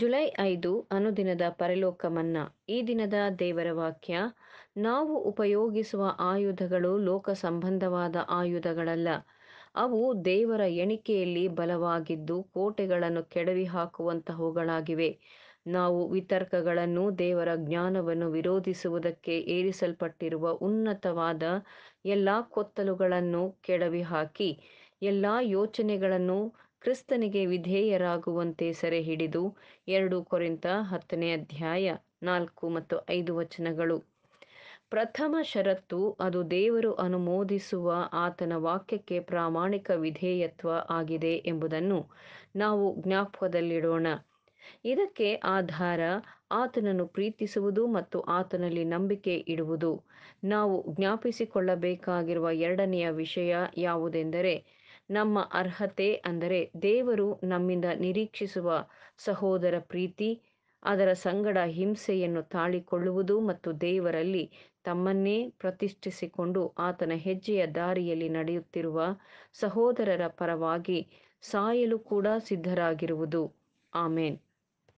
July ಐದು ಅನುದಿನದ ಪರಲೋಕ ಮನ್ನಾ ಈ ದಿನದ ದೇವರ ವಾಕ್ಯ ನಾವು ಉಪಯೋಗಿಸುವ ಆಯುಧಗಳು ಲೋಕ ಸಂಬಂಧವಾದ ಆಯುಧಗಳಲ್ಲ ಅವು ದೇವರ ಎಣಿಕೆಯಲ್ಲಿ ಬಲವಾಗಿದ್ದು ಕೋಟೆಗಳನ್ನು ಕೆಡವಿ ಹಾಕುವಂತಹವುಗಳಾಗಿವೆ ನಾವು ವಿತರ್ಕಗಳನ್ನು ದೇವರ ಜ್ಞಾನವನ್ನು ವಿರೋಧಿಸುವುದಕ್ಕೆ ಏರಿಸಲ್ಪಟ್ಟಿರುವ ಉನ್ನತವಾದ ಎಲ್ಲ ಕೊತ್ತಲುಗಳನ್ನು ಕೆಡವಿ ಹಾಕಿ ಎಲ್ಲ ಯೋಚನೆಗಳನ್ನು ಕ್ರಿಸ್ತನಿಗೆ ವಿಧೇಯರಾಗುವಂತೆ ಸೆರೆ ಹಿಡಿದು ಎರಡು ಕೊರಿಂತ ಹತ್ತನೇ ಅಧ್ಯಾಯ ನಾಲ್ಕು ಮತ್ತು ಐದು ವಚನಗಳು ಪ್ರಥಮ ಷರತ್ತು ಅದು ದೇವರು ಅನುಮೋದಿಸುವ ಆತನ ವಾಕ್ಯಕ್ಕೆ ಪ್ರಾಮಾಣಿಕ ವಿಧೇಯತ್ವ ಆಗಿದೆ ಎಂಬುದನ್ನು ನಾವು ಜ್ಞಾಪಕದಲ್ಲಿಡೋಣ ಇದಕ್ಕೆ ಆಧಾರ ಆತನನ್ನು ಪ್ರೀತಿಸುವುದು ಮತ್ತು ಆತನಲ್ಲಿ ನಂಬಿಕೆ ಇಡುವುದು ನಾವು ಜ್ಞಾಪಿಸಿಕೊಳ್ಳಬೇಕಾಗಿರುವ ಎರಡನೆಯ ವಿಷಯ ಯಾವುದೆಂದರೆ ನಮ್ಮ ಅರ್ಹತೆ ಅಂದರೆ ದೇವರು ನಮ್ಮಿಂದ ನಿರೀಕ್ಷಿಸುವ ಸಹೋದರ ಪ್ರೀತಿ ಅದರ ಸಂಗಡ ಹಿಂಸೆಯನ್ನು ತಾಳಿಕೊಳ್ಳುವುದು ಮತ್ತು ದೇವರಲ್ಲಿ ತಮ್ಮನ್ನೇ ಪ್ರತಿಷ್ಠಿಸಿಕೊಂಡು ಆತನ ಹೆಜ್ಜೆಯ ದಾರಿಯಲ್ಲಿ ನಡೆಯುತ್ತಿರುವ ಸಹೋದರರ ಪರವಾಗಿ ಸಾಯಲು ಕೂಡ ಸಿದ್ಧರಾಗಿರುವುದು ಆಮೇನ್